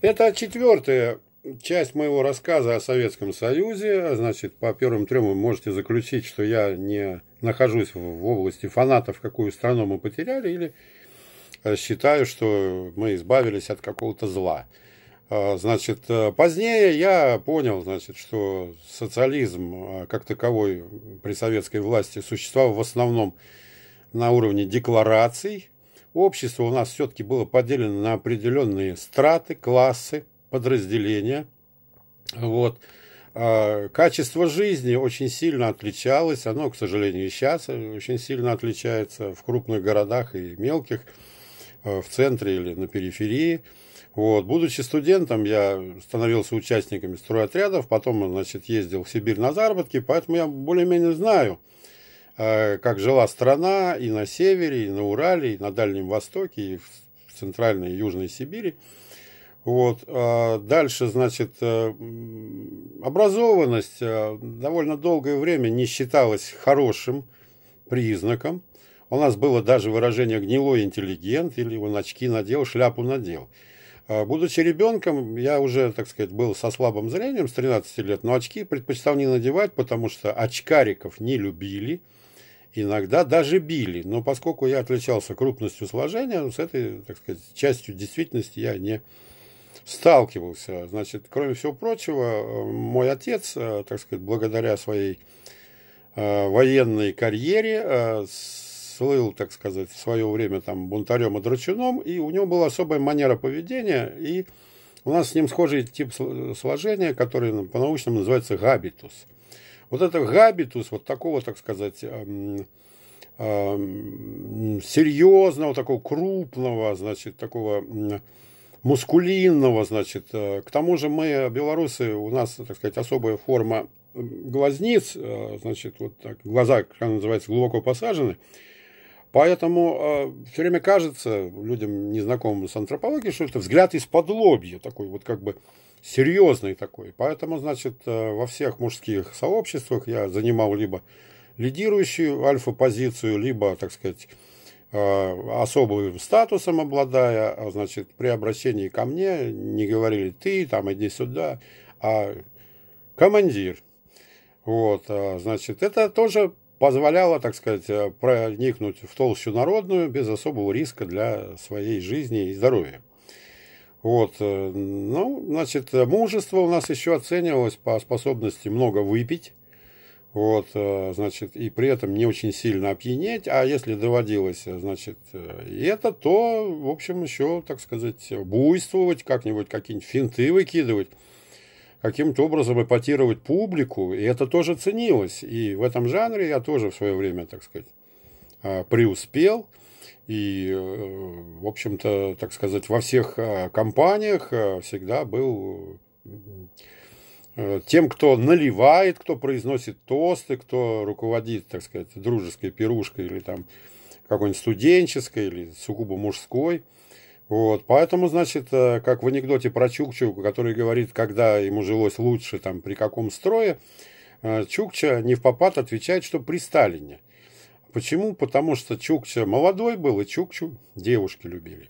Это четвертая часть моего рассказа о Советском Союзе. Значит, по первым трем вы можете заключить, что я не нахожусь в области фанатов, какую страну мы потеряли, или э, считаю, что мы избавились от какого-то зла. Э, значит, э, позднее я понял, значит, что социализм как таковой при советской власти существовал в основном на уровне деклараций, Общество у нас все-таки было поделено на определенные страты, классы, подразделения. Вот. А, качество жизни очень сильно отличалось, оно, к сожалению, и сейчас очень сильно отличается в крупных городах и мелких, а, в центре или на периферии. Вот. Будучи студентом, я становился участником стройотрядов, потом, значит, ездил в Сибирь на заработки, поэтому я более-менее знаю, Э, как жила страна и на севере, и на Урале, и на Дальнем Востоке, и в Центральной и Южной Сибири. Вот. Э, дальше, значит, э, образованность довольно долгое время не считалась хорошим признаком. У нас было даже выражение «гнилой интеллигент» или «он очки надел, шляпу надел». Будучи ребенком, я уже, так сказать, был со слабым зрением с 13 лет, но очки предпочитал не надевать, потому что очкариков не любили – Иногда даже били, но поскольку я отличался крупностью сложения, ну, с этой, так сказать, частью действительности я не сталкивался. Значит, кроме всего прочего, мой отец, э, так сказать, благодаря своей э, военной карьере э, слыл, так сказать, в свое время там бунтарем и драчуном, и у него была особая манера поведения, и у нас с ним схожий тип сложения, который ну, по-научному называется габитус – вот это габитус вот такого, так сказать, эм, эм, серьезного, такого крупного, значит, такого мускулинного, значит. Э, к тому же мы, белорусы, у нас, так сказать, особая форма глазниц, э, значит, вот так, глаза, как называется, глубоко посажены. Поэтому э, все время кажется людям, незнакомым с антропологией, что это взгляд из-под лобья, такой вот как бы серьезный такой. Поэтому, значит, э, во всех мужских сообществах я занимал либо лидирующую альфа-позицию, либо, так сказать, э, особым статусом обладая, а, значит, при обращении ко мне не говорили «ты», там «иди сюда», а «командир». Вот, э, значит, это тоже позволяло, так сказать, э, проникнуть в толщу народную без особого риска для своей жизни и здоровья. Вот, э, ну, значит, мужество у нас еще оценивалось по способности много выпить, вот, э, значит, и при этом не очень сильно опьянеть, а если доводилось, значит, и это, то, в общем, еще, так сказать, буйствовать как-нибудь, какие-нибудь финты выкидывать, каким-то образом эпатировать публику, и это тоже ценилось. И в этом жанре я тоже в свое время, так сказать, а, преуспел. И, э, в общем-то, так сказать, во всех а, компаниях а, всегда был э, тем, кто наливает, кто произносит тосты, кто руководит, так сказать, дружеской пирушкой или там какой-нибудь студенческой или сугубо мужской. Вот, поэтому, значит, э, как в анекдоте про Чукчу, который говорит, когда ему жилось лучше, там, при каком строе, э, Чукча не в попад отвечает, что при Сталине. Почему? Потому что Чукча молодой был, и Чукчу девушки любили.